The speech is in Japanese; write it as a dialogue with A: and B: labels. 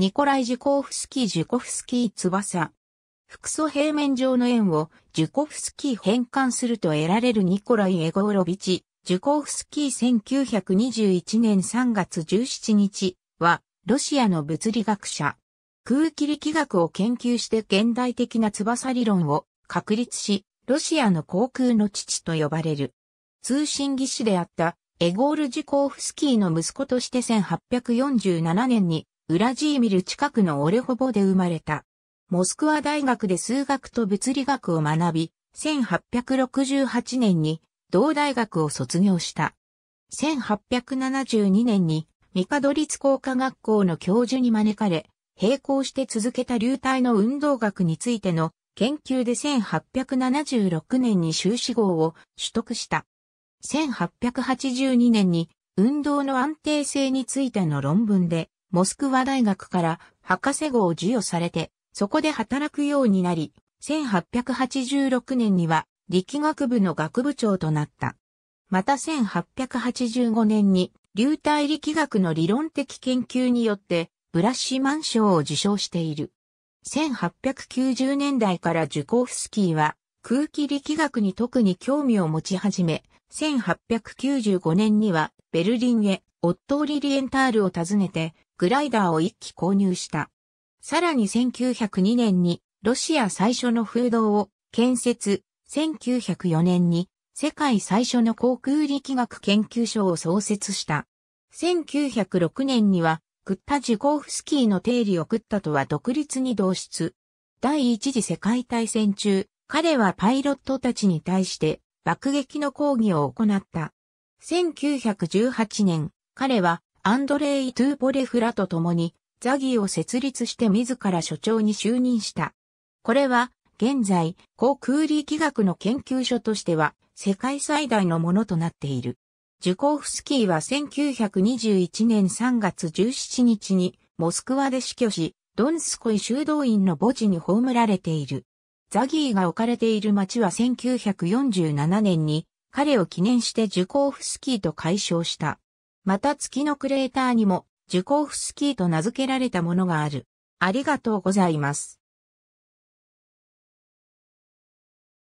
A: ニコライ・ジュコフスキー・ジュコフスキー翼。複素平面上の円をジュコフスキー変換すると得られるニコライ・エゴーロビチ、ジュコフスキー1921年3月17日は、ロシアの物理学者。空気力学を研究して現代的な翼理論を確立し、ロシアの航空の父と呼ばれる。通信技師であったエゴール・ジュコフスキーの息子として1847年にウラジーミル近くのオレホボで生まれた。モスクワ大学で数学と物理学を学び、1868年に同大学を卒業した。1872年にミカドリツ工科学校の教授に招かれ、並行して続けた流体の運動学についての研究で1876年に修士号を取得した。1882年に運動の安定性についての論文でモスクワ大学から博士号を授与されて、そこで働くようになり、1886年には力学部の学部長となった。また1885年に流体力学の理論的研究によってブラッシマン賞を受賞している。1890年代からジュコフスキーは空気力学に特に興味を持ち始め、1895年にはベルリンへオットー・リリエンタールを訪ねてグライダーを1機購入した。さらに1902年にロシア最初の風洞を建設、1904年に世界最初の航空力学研究所を創設した。1906年にはクッタ・ジコーフスキーの定理をクッタとは独立に導出。第一次世界大戦中、彼はパイロットたちに対して爆撃の抗議を行った。1918年、彼はアンドレイ・トゥーポレフラと共に、ザギーを設立して自ら所長に就任した。これは、現在、航空力学の研究所としては、世界最大のものとなっている。ジュコーフスキーは1921年3月17日に、モスクワで死去し、ドンスコイ修道院の墓地に葬られている。ザギーが置かれている町は1947年に彼を記念してジュコーフスキーと解消した。また月のクレーターにも、ジュコフスキーと名付けられたものがある。ありがとうございます。